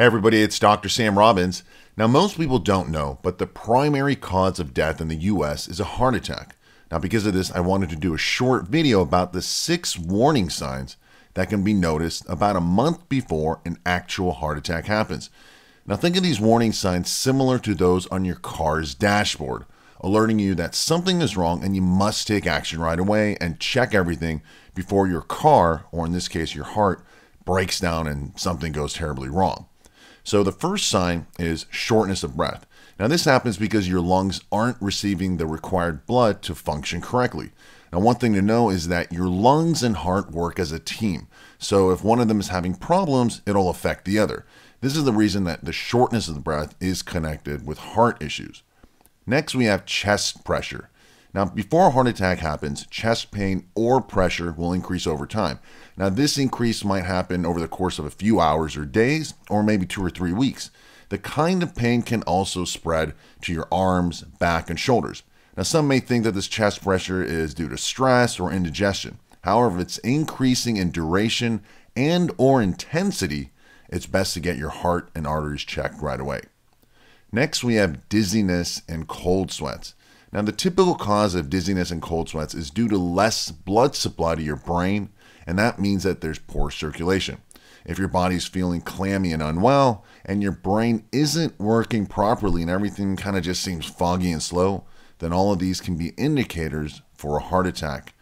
everybody, it's Dr. Sam Robbins. Now, most people don't know, but the primary cause of death in the US is a heart attack. Now, because of this, I wanted to do a short video about the six warning signs that can be noticed about a month before an actual heart attack happens. Now, think of these warning signs similar to those on your car's dashboard, alerting you that something is wrong and you must take action right away and check everything before your car, or in this case, your heart, breaks down and something goes terribly wrong. So the first sign is shortness of breath. Now, this happens because your lungs aren't receiving the required blood to function correctly. Now, one thing to know is that your lungs and heart work as a team. So, if one of them is having problems, it'll affect the other. This is the reason that the shortness of the breath is connected with heart issues. Next, we have chest pressure. Now, before a heart attack happens, chest pain or pressure will increase over time. Now, this increase might happen over the course of a few hours or days, or maybe two or three weeks. The kind of pain can also spread to your arms, back, and shoulders. Now, some may think that this chest pressure is due to stress or indigestion. However, if it's increasing in duration and or intensity, it's best to get your heart and arteries checked right away. Next, we have dizziness and cold sweats. Now, the typical cause of dizziness and cold sweats is due to less blood supply to your brain, and that means that there's poor circulation. If your body's feeling clammy and unwell, and your brain isn't working properly and everything kind of just seems foggy and slow, then all of these can be indicators for a heart attack.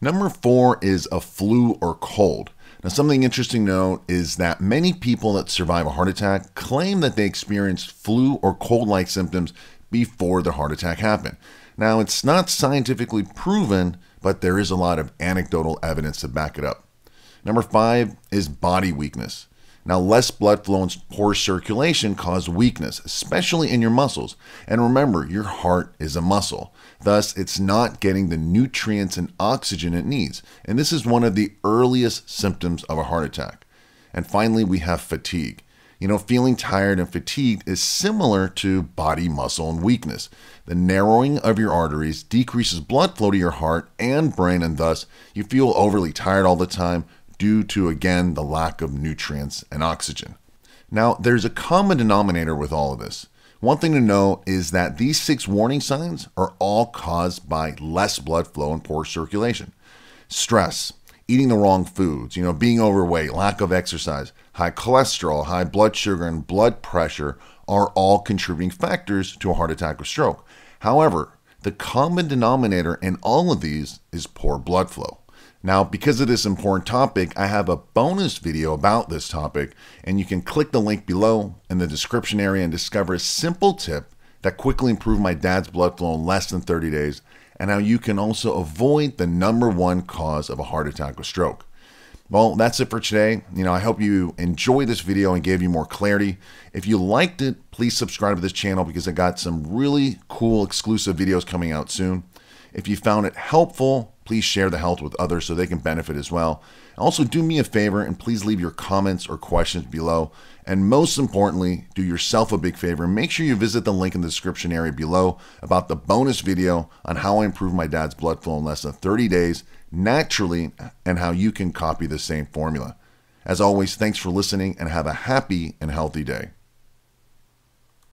Number four is a flu or cold. Now, something interesting to note is that many people that survive a heart attack claim that they experienced flu or cold like symptoms before the heart attack happened. Now, it's not scientifically proven, but there is a lot of anecdotal evidence to back it up. Number five is body weakness. Now, less blood flow and poor circulation cause weakness, especially in your muscles. And remember, your heart is a muscle. Thus, it's not getting the nutrients and oxygen it needs. And this is one of the earliest symptoms of a heart attack. And finally, we have fatigue. You know, feeling tired and fatigued is similar to body muscle and weakness. The narrowing of your arteries decreases blood flow to your heart and brain, and thus you feel overly tired all the time due to, again, the lack of nutrients and oxygen. Now, there's a common denominator with all of this. One thing to know is that these six warning signs are all caused by less blood flow and poor circulation. Stress, eating the wrong foods, you know, being overweight, lack of exercise, high cholesterol, high blood sugar, and blood pressure are all contributing factors to a heart attack or stroke. However, the common denominator in all of these is poor blood flow. Now, because of this important topic, I have a bonus video about this topic, and you can click the link below in the description area and discover a simple tip that quickly improved my dad's blood flow in less than 30 days, and how you can also avoid the number one cause of a heart attack or stroke. Well, that's it for today. You know, I hope you enjoy this video and gave you more clarity. If you liked it, please subscribe to this channel because I got some really cool exclusive videos coming out soon. If you found it helpful, please share the health with others so they can benefit as well. Also, do me a favor and please leave your comments or questions below. And most importantly, do yourself a big favor. Make sure you visit the link in the description area below about the bonus video on how I improved my dad's blood flow in less than 30 days naturally and how you can copy the same formula. As always, thanks for listening and have a happy and healthy day.